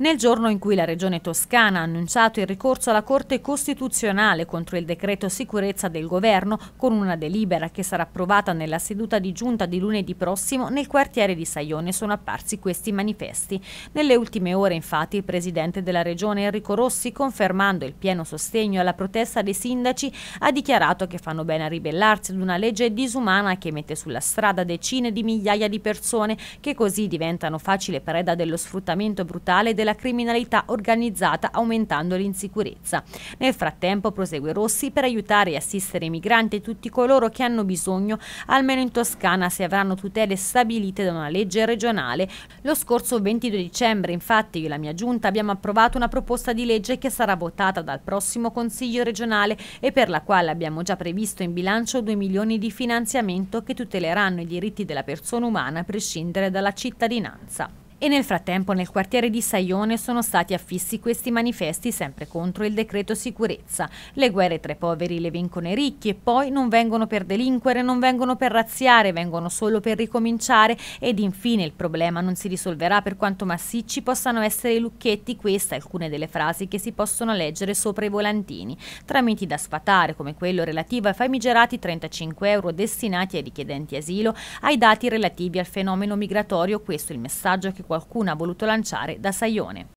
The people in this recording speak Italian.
Nel giorno in cui la Regione Toscana ha annunciato il ricorso alla Corte Costituzionale contro il decreto sicurezza del governo con una delibera che sarà approvata nella seduta di giunta di lunedì prossimo nel quartiere di Saione sono apparsi questi manifesti. Nelle ultime ore infatti il Presidente della Regione Enrico Rossi confermando il pieno sostegno alla protesta dei sindaci ha dichiarato che fanno bene a ribellarsi ad una legge disumana che mette sulla strada decine di migliaia di persone che così diventano facile preda dello sfruttamento brutale della della criminalità organizzata aumentando l'insicurezza. Nel frattempo, prosegue Rossi, per aiutare e assistere i migranti e tutti coloro che hanno bisogno, almeno in Toscana se avranno tutele stabilite da una legge regionale. Lo scorso 22 dicembre, infatti, io e la mia giunta abbiamo approvato una proposta di legge che sarà votata dal prossimo Consiglio regionale e per la quale abbiamo già previsto in bilancio 2 milioni di finanziamento che tuteleranno i diritti della persona umana a prescindere dalla cittadinanza. E nel frattempo nel quartiere di Saione sono stati affissi questi manifesti sempre contro il decreto sicurezza. Le guerre tra i poveri le vincono i ricchi e poi non vengono per delinquere, non vengono per razziare, vengono solo per ricominciare ed infine il problema non si risolverà per quanto massicci possano essere i lucchetti, queste alcune delle frasi che si possono leggere sopra i volantini, tramiti da sfatare come quello relativo ai famigerati 35 euro destinati ai richiedenti asilo, ai dati relativi al fenomeno migratorio, questo è il messaggio che qualcuno ha voluto lanciare da Saione.